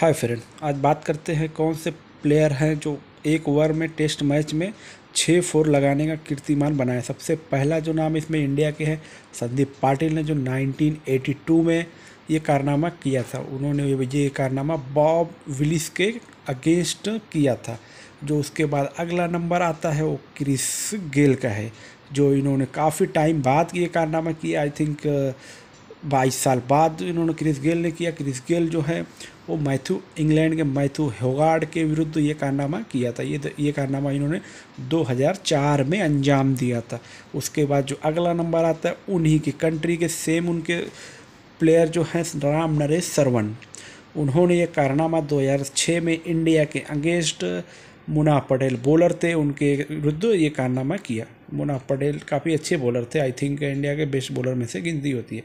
hi friend आज बात करते हैं कौन से प्लेयर हैं जो एक ओवर में टेस्ट मैच में छः फोर लगाने का कीर्तिमान बनाया सबसे पहला जो नाम इसमें इंडिया के हैं संदीप पाटिल ने जो 1982 में ये कारनामा किया था उन्होंने ये कारनामा बॉब विलिस के अगेंस्ट किया था जो उसके बाद अगला नंबर आता है वो क्रिस गेल का है जो इन्होंने काफ़ी टाइम बाद ये कारनामा किया आई थिंक बाईस साल बाद इन्होंने क्रिस गेल ने किया क्रिस गेल जो है वो मैथ्यू इंग्लैंड के मैथ्यू होगाड के विरुद्ध ये कारनामा किया था ये ये कारनामा इन्होंने 2004 में अंजाम दिया था उसके बाद जो अगला नंबर आता है उन्हीं की कंट्री के सेम उनके प्लेयर जो हैं राम नरेश सरवन उन्होंने ये कारनामा 2006 में इंडिया के अगेंस्ट मुना पटेल बॉलर थे उनके विरुद्ध ये कारनामा किया मुना पटेल काफ़ी अच्छे बॉलर थे आई थिंक इंडिया के बेस्ट बॉलर में से गिनती होती है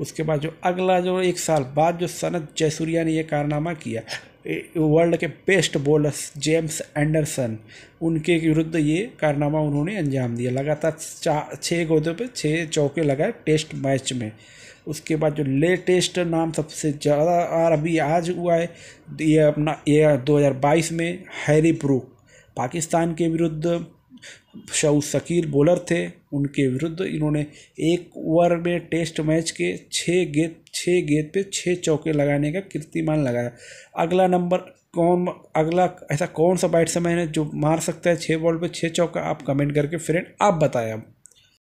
उसके बाद जो अगला जो एक साल बाद जो सनत जयसूर्या ने यह कारनामा किया वर्ल्ड के बेस्ट बॉलर्स जेम्स एंडरसन उनके विरुद्ध ये कारनामा उन्होंने अंजाम दिया लगातार चार छः गोदों पर छः चौके लगाए टेस्ट मैच में उसके बाद जो लेटेस्ट नाम सबसे ज़्यादा और अभी आज हुआ है ये अपना ये 2022 में हैरी ब्रूक पाकिस्तान के विरुद्ध शाह शकील बॉलर थे उनके विरुद्ध इन्होंने एक ओवर में टेस्ट मैच के छः गेंद छः गेंद पे छः चौके लगाने का कीर्तिमान लगाया अगला नंबर कौन अगला ऐसा कौन सा बैट्समैन है जो मार सकता है छः बॉल पे छः चौका आप कमेंट करके फ्रेंड आप बताएं